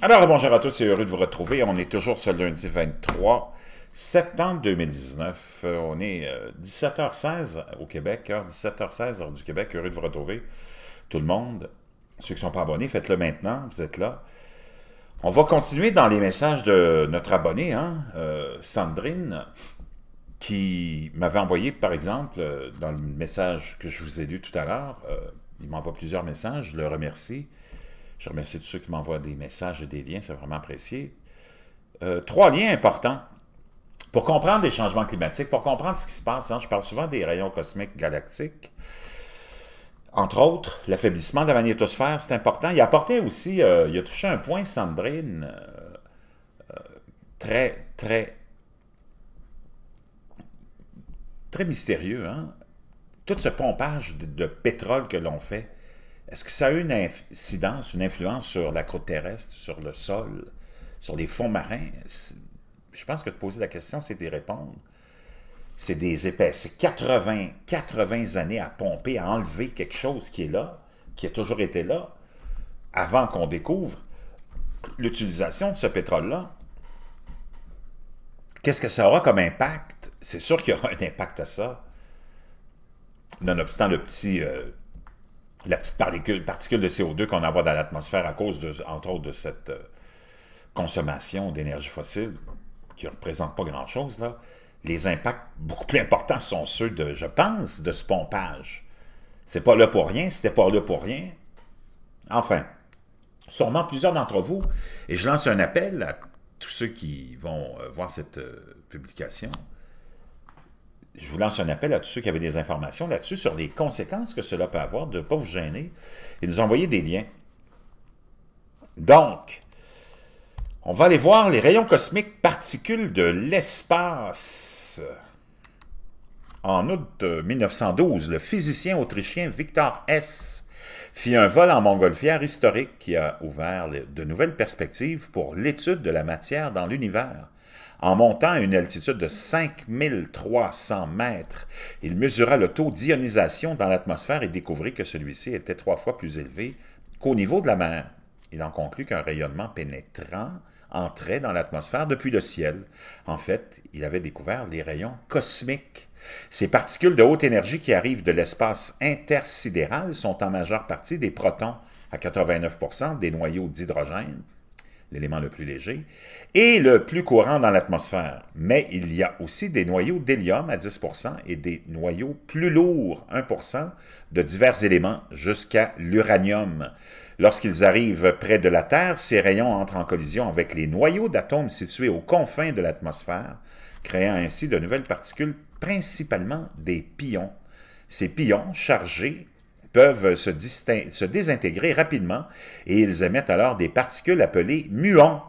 Alors, bonjour à tous, et heureux de vous retrouver. On est toujours ce lundi 23 septembre 2019. Euh, on est 17h16 euh, au Québec, hein, heure 17h16, heure du Québec. Heureux de vous retrouver, tout le monde. Ceux qui ne sont pas abonnés, faites-le maintenant, vous êtes là. On va continuer dans les messages de notre abonné, hein, euh, Sandrine, qui m'avait envoyé, par exemple, dans le message que je vous ai lu tout à l'heure, il m'envoie plusieurs messages, je le remercie. Je remercie tous ceux qui m'envoient des messages et des liens, c'est vraiment apprécié. Euh, trois liens importants pour comprendre les changements climatiques, pour comprendre ce qui se passe. Hein, je parle souvent des rayons cosmiques galactiques. Entre autres, l'affaiblissement de la magnétosphère, c'est important. Il a apporté aussi, euh, il a touché un point, Sandrine, euh, très, très, très mystérieux. Hein? Tout ce pompage de pétrole que l'on fait, est-ce que ça a une incidence, une influence sur la croûte terrestre, sur le sol, sur les fonds marins? Je pense que de poser la question, c'est de répondre. C'est des épaisses. C'est 80, 80 années à pomper, à enlever quelque chose qui est là, qui a toujours été là, avant qu'on découvre l'utilisation de ce pétrole-là. Qu'est-ce que ça aura comme impact? C'est sûr qu'il y aura un impact à ça. Nonobstant le petit... Euh, la petite particule, de CO2 qu'on envoie dans l'atmosphère à cause, de, entre autres, de cette euh, consommation d'énergie fossile, qui ne représente pas grand-chose, les impacts beaucoup plus importants sont ceux, de, je pense, de ce pompage. C'est pas là pour rien, c'était pas là pour rien. Enfin, sûrement plusieurs d'entre vous, et je lance un appel à tous ceux qui vont euh, voir cette euh, publication, je vous lance un appel à tous ceux qui avaient des informations là-dessus sur les conséquences que cela peut avoir de ne pas vous gêner et de nous envoyer des liens. Donc, on va aller voir les rayons cosmiques particules de l'espace. En août 1912, euh, le physicien autrichien Victor Hess fit un vol en montgolfière historique qui a ouvert de nouvelles perspectives pour l'étude de la matière dans l'univers. En montant à une altitude de 5300 mètres, il mesura le taux d'ionisation dans l'atmosphère et découvrit que celui-ci était trois fois plus élevé qu'au niveau de la mer. Il en conclut qu'un rayonnement pénétrant entrait dans l'atmosphère depuis le ciel. En fait, il avait découvert les rayons cosmiques. Ces particules de haute énergie qui arrivent de l'espace intersidéral sont en majeure partie des protons, à 89 des noyaux d'hydrogène, l'élément le plus léger, et le plus courant dans l'atmosphère. Mais il y a aussi des noyaux d'hélium à 10 et des noyaux plus lourds, 1 de divers éléments jusqu'à l'uranium. Lorsqu'ils arrivent près de la Terre, ces rayons entrent en collision avec les noyaux d'atomes situés aux confins de l'atmosphère, créant ainsi de nouvelles particules, principalement des pions. Ces pions chargés peuvent se, se désintégrer rapidement et ils émettent alors des particules appelées muons.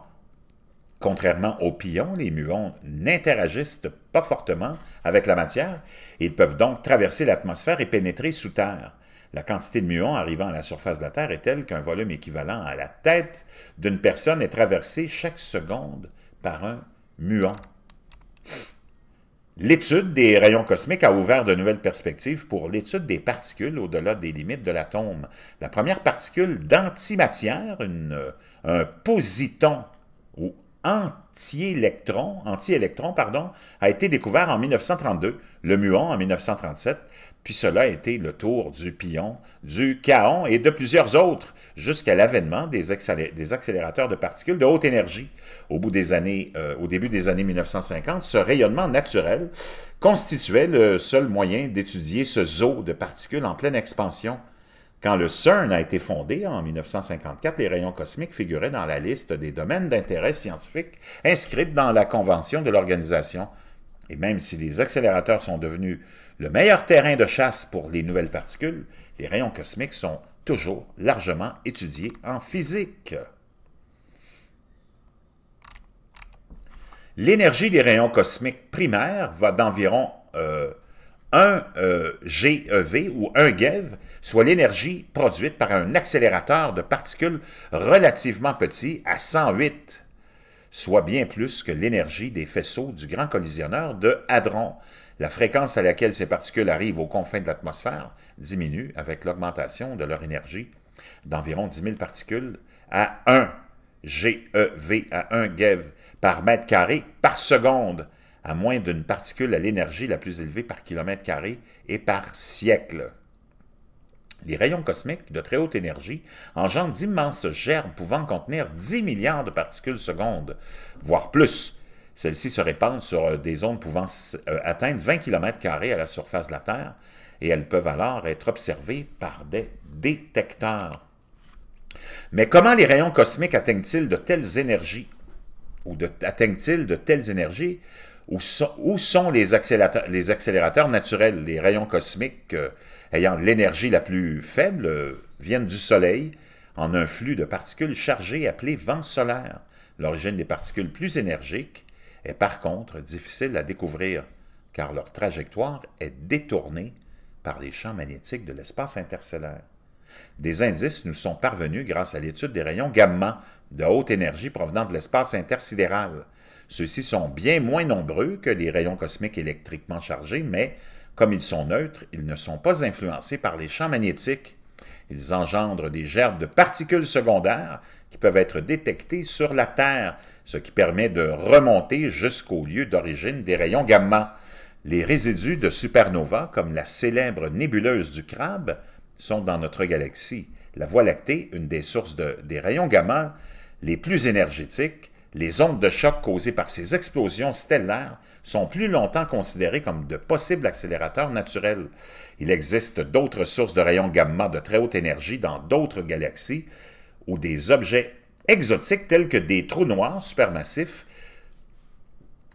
Contrairement aux pions, les muons n'interagissent pas fortement avec la matière. Ils peuvent donc traverser l'atmosphère et pénétrer sous terre. La quantité de muons arrivant à la surface de la Terre est telle qu'un volume équivalent à la tête d'une personne est traversé chaque seconde par un muon. L'étude des rayons cosmiques a ouvert de nouvelles perspectives pour l'étude des particules au-delà des limites de l'atome. La première particule d'antimatière, un positon ou anti-électron, pardon, a été découvert en 1932, le muon en 1937 puis cela a été le tour du Pion, du Caon et de plusieurs autres, jusqu'à l'avènement des, accélérateurs de particules de haute énergie. Au, euh, au début des années 1950, ce rayonnement naturel constituait le seul moyen d'étudier ce zoo de particules en pleine expansion. Quand le CERN a été fondé en 1954, les rayons cosmiques figuraient dans la liste des domaines d'intérêt scientifique inscrits dans la Convention de l'organisation et même si les accélérateurs sont devenus le meilleur terrain de chasse pour les nouvelles particules, les rayons cosmiques sont toujours largement étudiés en physique. L'énergie des rayons cosmiques primaires va d'environ 1 euh, euh, GeV ou 1 GeV, soit l'énergie produite par un accélérateur de particules relativement petit à 108 soit bien plus que l'énergie des faisceaux du grand collisionneur de Hadron. La fréquence à laquelle ces particules arrivent aux confins de l'atmosphère diminue avec l'augmentation de leur énergie d'environ 10 000 particules à 1 GeV à 1 GeV par mètre carré par seconde, à moins d'une particule à l'énergie la plus élevée par kilomètre carré et par siècle les rayons cosmiques de très haute énergie engendrent d'immenses gerbes pouvant contenir 10 milliards de particules secondes, voire plus. Celles-ci se répandent sur euh, des ondes pouvant euh, atteindre 20 km à la surface de la Terre et elles peuvent alors être observées par des détecteurs. Mais comment les rayons cosmiques atteignent-ils de telles énergies ou atteignent-ils de telles énergies où sont, les, accélérateurs, naturels, les rayons cosmiques euh, ayant l'énergie la plus faible viennent du Soleil en un flux de particules chargées appelées vent solaire. L'origine des particules plus énergiques est par contre difficile à découvrir, car leur trajectoire est détournée par les champs magnétiques de l'espace interstellaire. Des indices nous sont parvenus grâce à l'étude des rayons gamma de haute énergie provenant de l'espace intersidéral. Ceux-ci sont bien moins nombreux que les rayons cosmiques électriquement chargés, mais comme ils sont neutres, ils ne sont pas influencés par les champs magnétiques. Ils engendrent des gerbes de particules secondaires qui peuvent être détectées sur la Terre, ce qui permet de remonter jusqu'au lieu d'origine des rayons gamma. Les résidus de supernovas, comme la célèbre nébuleuse du crabe, sont dans notre galaxie. La Voie lactée, une des sources des rayons gamma les plus énergétiques, les ondes de choc causées par ces explosions stellaires sont plus longtemps considérées comme de possibles accélérateurs naturels. Il existe d'autres sources de rayons gamma de très haute énergie dans d'autres galaxies ou des objets exotiques tels que des trous noirs supermassifs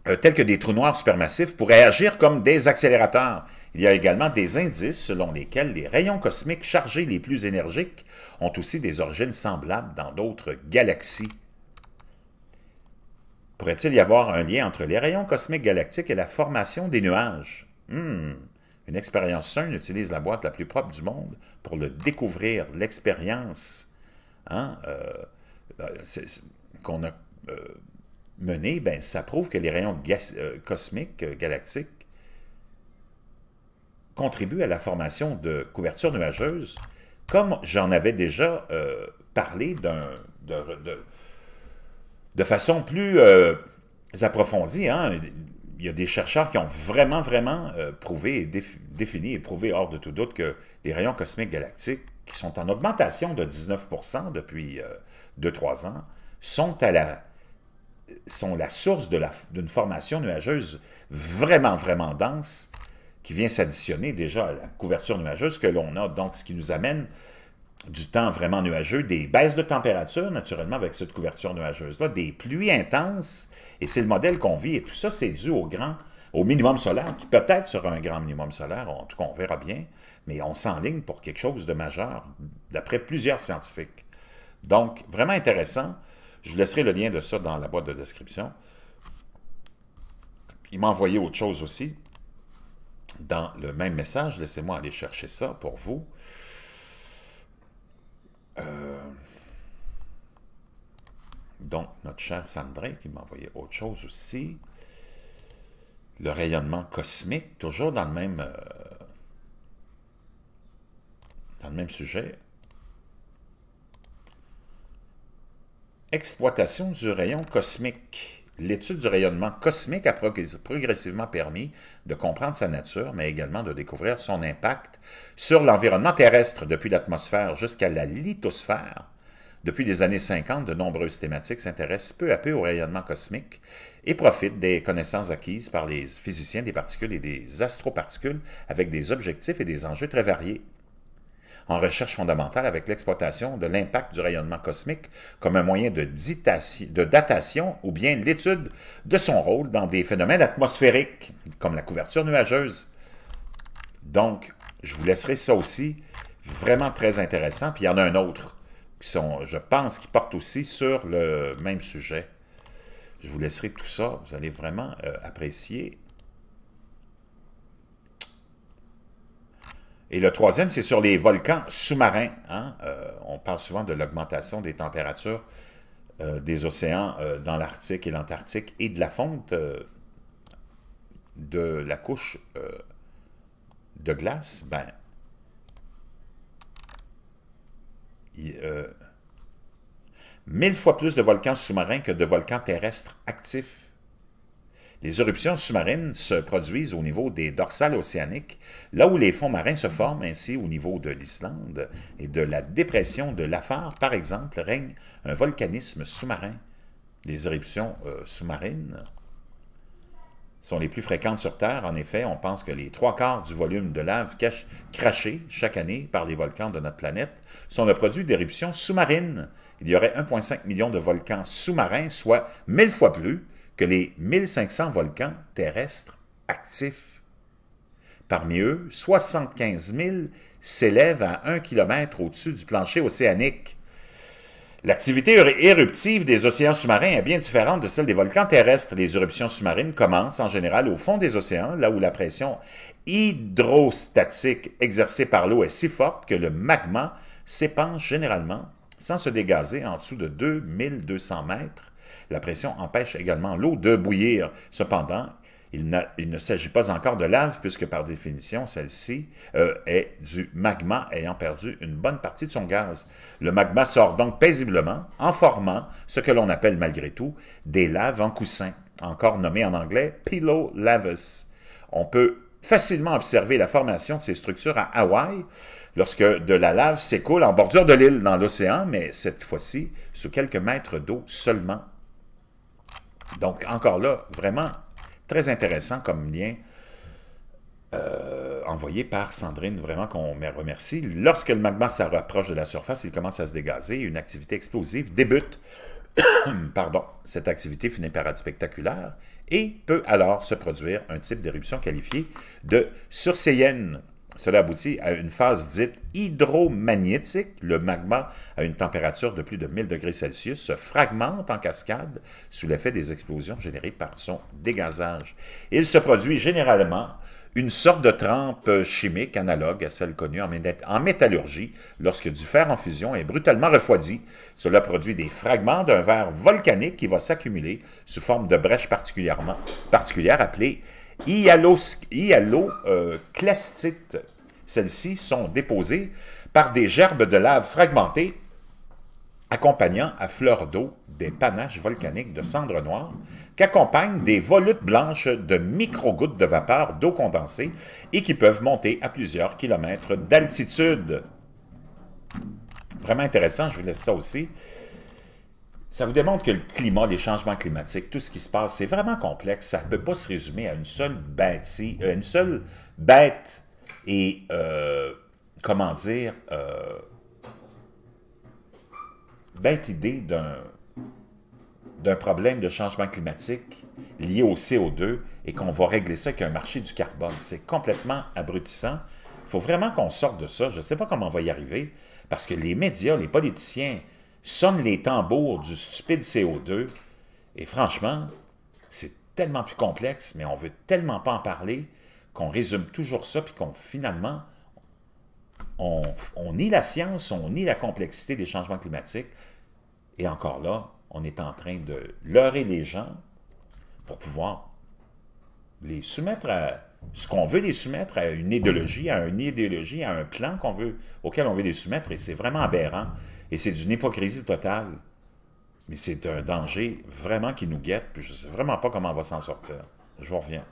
euh, tels que des trous noirs supermassifs pourraient agir comme des accélérateurs. Il y a également des indices selon lesquels les rayons cosmiques chargés les plus énergiques ont aussi des origines semblables dans d'autres galaxies. Pourrait-il y avoir un lien entre les rayons cosmiques galactiques et la formation des nuages? Hmm. Une expérience saine utilise la boîte la plus propre du monde pour le découvrir, l'expérience hein, euh, euh, qu'on a euh, menée, ben, ça prouve que les rayons cosmiques, galactiques, contribuent à la formation de couvertures nuageuses, comme j'en avais déjà parlé d'un de façon plus euh, approfondie. Hein. il y a des chercheurs qui ont vraiment, vraiment euh, prouvé, et défini et prouvé hors de tout doute que les rayons cosmiques galactiques, qui sont en augmentation de 19% depuis 2-3 euh, ans, sont, à la, sont la source d'une formation nuageuse vraiment, vraiment dense, qui vient s'additionner déjà à la couverture nuageuse que l'on a, donc ce qui nous amène du temps vraiment nuageux, des baisses de température, naturellement, avec cette couverture nuageuse-là, des pluies intenses, et c'est le modèle qu'on vit, et tout ça, c'est dû au grand, au minimum solaire, qui peut-être sera un grand minimum solaire, en tout cas, on verra bien, mais on s'enligne pour quelque chose de majeur, d'après plusieurs scientifiques. Donc, vraiment intéressant. Je vous laisserai le lien de ça dans la boîte de description. Il m'a envoyé autre chose aussi dans le même message. Laissez-moi aller chercher ça pour vous. Donc, notre cher Sandré qui m'a envoyé autre chose aussi. Le rayonnement cosmique, toujours dans le même, euh, dans le même sujet. Exploitation du rayon cosmique. L'étude du rayonnement cosmique a progressivement permis de comprendre sa nature, mais également de découvrir son impact sur l'environnement terrestre, depuis l'atmosphère jusqu'à la lithosphère, depuis les années 50, de nombreuses thématiques s'intéressent peu à peu au rayonnement cosmique et profitent des connaissances acquises par les physiciens des particules et des astroparticules avec des objectifs et des enjeux très variés. En recherche fondamentale avec l'exploitation de l'impact du rayonnement cosmique comme un moyen de, de datation ou bien l'étude de son rôle dans des phénomènes atmosphériques comme la couverture nuageuse. Donc, je vous laisserai ça aussi vraiment très intéressant. Puis il y en a un autre qui sont, je pense, qui portent aussi sur le même sujet. Je vous laisserai tout ça, vous allez vraiment euh, apprécier. Et le troisième, c'est sur les volcans sous-marins. Hein. Euh, on parle souvent de l'augmentation des températures euh, des océans dans l'Arctique et l'Antarctique et de la fonte de la couche de glace. Ben, E. mille fois plus de volcans sous-marins que de volcans terrestres actifs. Les éruptions sous-marines se produisent au niveau des dorsales océaniques, là où les fonds marins se forment ainsi au niveau de l'Islande et de la dépression de l'Afar, par exemple, règne un volcanisme sous-marin. Les éruptions euh, sous-marines sont les plus fréquentes sur Terre. En effet, on pense que les trois quarts du volume de lave craché chaque année par les volcans de notre planète sont le produit d'éruptions sous-marines. Il y aurait 1,5 million de volcans sous-marins, soit mille fois plus que les 1500 volcans terrestres actifs. Parmi eux, 75 000 s'élèvent à 1 km au-dessus du plancher océanique. L'activité éruptive des océans sous-marins est bien différente de celle des volcans terrestres. Les éruptions sous-marines commencent en général au fond des océans, là où la pression hydrostatique exercée par l'eau est si forte que le magma s'épanche généralement sans se dégazer en dessous de 2200 mètres. La pression empêche également l'eau de bouillir. Cependant, il, ne s'agit pas encore de lave, puisque par définition, celle-ci euh, est du magma ayant perdu une bonne partie de son gaz. Le magma sort donc paisiblement en formant ce que l'on appelle malgré tout des laves en coussin, encore nommées en anglais pillow lavas. On peut facilement observer la formation de ces structures à Hawaï lorsque de la lave s'écoule en bordure de l'île dans l'océan, mais cette fois-ci sous quelques mètres d'eau seulement. Donc encore là, vraiment Très intéressant comme lien euh, envoyé par Sandrine, vraiment qu'on remercie. Lorsque le magma se rapproche de la surface, il commence à se dégazer, une activité explosive débute. Pardon, cette activité finit par être spectaculaire et peut alors se produire un type d'éruption qualifié de surséienne cela aboutit à une phase dite hydromagnétique. Le magma, à une température de plus de 1000 degrés Celsius, se fragmente en cascade sous l'effet des explosions générées par son dégazage. Il se produit généralement une sorte de trempe chimique analogue à celle connue en métallurgie lorsque du fer en fusion est brutalement refroidi. Cela produit des fragments d'un verre volcanique qui va s'accumuler sous forme de brèche particulièrement particulière appelée hyaloclastites. Celles-ci sont déposées par des gerbes de lave fragmentées accompagnant à fleur d'eau des panaches volcaniques de cendres noires qu'accompagnent des volutes blanches de micro-gouttes de vapeur d'eau condensée et qui peuvent monter à plusieurs kilomètres d'altitude. Vraiment intéressant, je vous laisse ça aussi. Ça vous démontre que le climat, les changements climatiques, tout ce qui se passe, c'est vraiment complexe. Ça ne peut pas se résumer à une seule bête, euh, une seule bête et, euh, comment dire, euh, bête idée d'un problème de changement climatique lié au CO2 et qu'on va régler ça avec un marché du carbone. C'est complètement abrutissant. Il faut vraiment qu'on sorte de ça. Je ne sais pas comment on va y arriver parce que les médias, les politiciens, sommes les tambours du stupide CO2. Et franchement, c'est tellement plus complexe, mais on veut tellement pas en parler qu'on résume toujours ça, puis qu'on finalement, on, nie la science, on nie la complexité des changements climatiques. Et encore là, on est en train de leurrer les gens pour pouvoir les soumettre à ce qu'on veut les soumettre à une idéologie, à une idéologie, à un plan qu'on veut, auquel on veut les soumettre, et c'est vraiment aberrant. Et c'est d'une hypocrisie totale. Mais c'est un danger vraiment qui nous guette, puis je ne sais vraiment pas comment on va s'en sortir. Je vous reviens.